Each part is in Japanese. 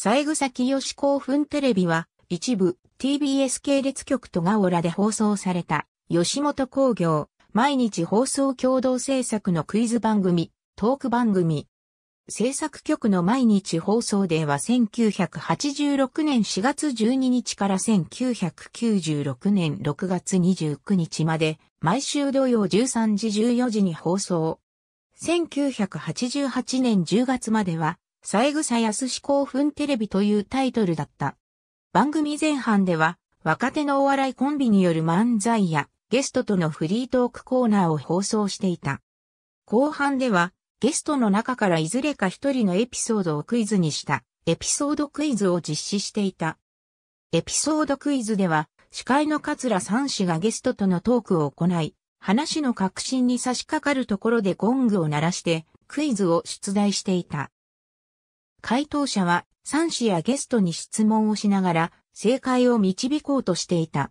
三枝清興奮テレビは、一部、TBS 系列局とガオラで放送された、吉本工業、毎日放送共同制作のクイズ番組、トーク番組。制作局の毎日放送では1986年4月12日から1996年6月29日まで、毎週土曜13時14時に放送。1988年10月までは、三枝康史興奮テレビというタイトルだった。番組前半では、若手のお笑いコンビによる漫才や、ゲストとのフリートークコーナーを放送していた。後半では、ゲストの中からいずれか一人のエピソードをクイズにした、エピソードクイズを実施していた。エピソードクイズでは、司会の桂三氏がゲストとのトークを行い、話の核心に差し掛かるところでゴングを鳴らして、クイズを出題していた。回答者は三子やゲストに質問をしながら正解を導こうとしていた。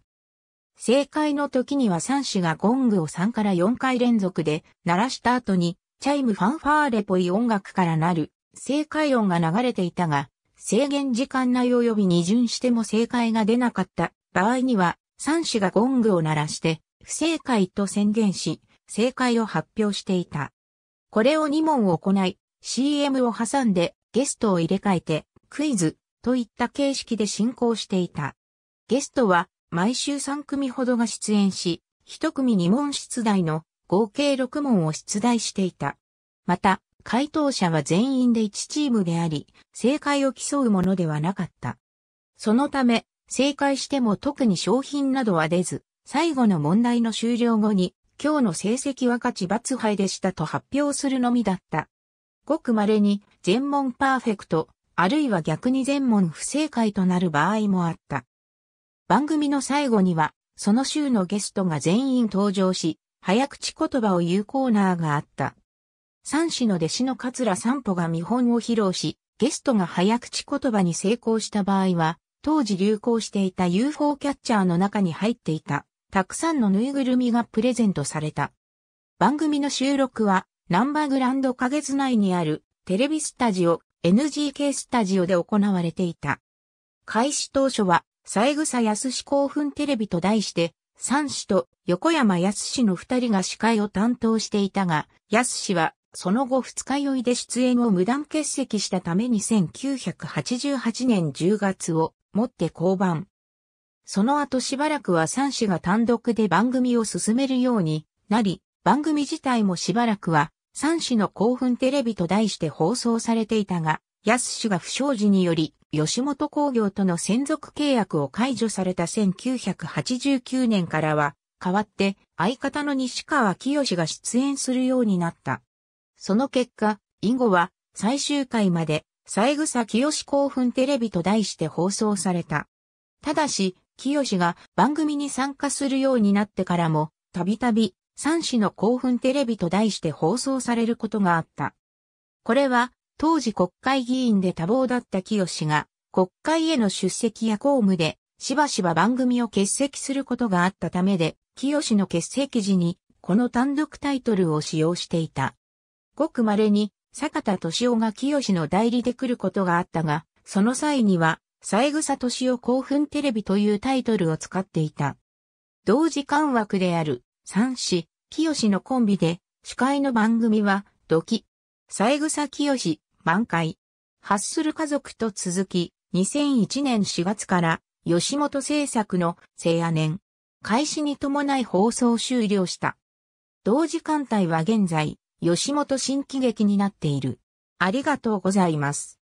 正解の時には三子がゴングを3から4回連続で鳴らした後にチャイムファンファーレっぽい音楽からなる正解音が流れていたが制限時間内及び二巡しても正解が出なかった場合には三子がゴングを鳴らして不正解と宣言し正解を発表していた。これを2問行い CM を挟んでゲストを入れ替えて、クイズ、といった形式で進行していた。ゲストは、毎週3組ほどが出演し、1組2問出題の合計6問を出題していた。また、回答者は全員で1チームであり、正解を競うものではなかった。そのため、正解しても特に商品などは出ず、最後の問題の終了後に、今日の成績は勝ち罰杯でしたと発表するのみだった。ごく稀に全問パーフェクト、あるいは逆に全問不正解となる場合もあった。番組の最後には、その週のゲストが全員登場し、早口言葉を言うコーナーがあった。三子の弟子の桂三歩が見本を披露し、ゲストが早口言葉に成功した場合は、当時流行していた UFO キャッチャーの中に入っていた、たくさんのぬいぐるみがプレゼントされた。番組の収録は、ナンバーグランド花月内にあるテレビスタジオ、NGK スタジオで行われていた。開始当初は、三草康史興奮テレビと題して、三氏と横山康氏の二人が司会を担当していたが、康氏はその後二日酔いで出演を無断欠席したために1988年10月をもって降板。その後しばらくは三氏が単独で番組を進めるようになり、番組自体もしばらくは三氏の興奮テレビと題して放送されていたが、安氏が不祥事により、吉本工業との専属契約を解除された1989年からは、代わって相方の西川清が出演するようになった。その結果、以後は最終回まで、三草清興奮テレビと題して放送された。ただし、清が番組に参加するようになってからも、たびたび三子の興奮テレビと題して放送されることがあった。これは、当時国会議員で多忙だった清が、国会への出席や公務で、しばしば番組を欠席することがあったためで、清の欠席時に、この単独タイトルを使用していた。ごく稀に、坂田敏夫が清の代理で来ることがあったが、その際には、三草敏夫興奮テレビというタイトルを使っていた。同時間枠である三子、清のコンビで、司会の番組は、ドキ、三枝清、満開、発する家族と続き、2001年4月から、吉本制作の、聖夜年、開始に伴い放送終了した。同時間帯は現在、吉本新喜劇になっている。ありがとうございます。